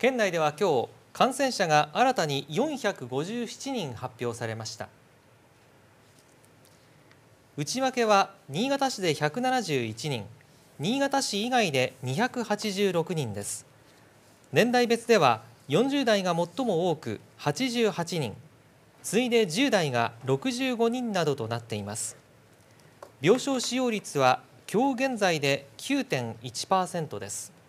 県内では今日感染者が新たに457人発表されました内訳は新潟市で171人新潟市以外で286人です年代別では40代が最も多く88人次いで10代が65人などとなっています病床使用率は今日現在で9.1%です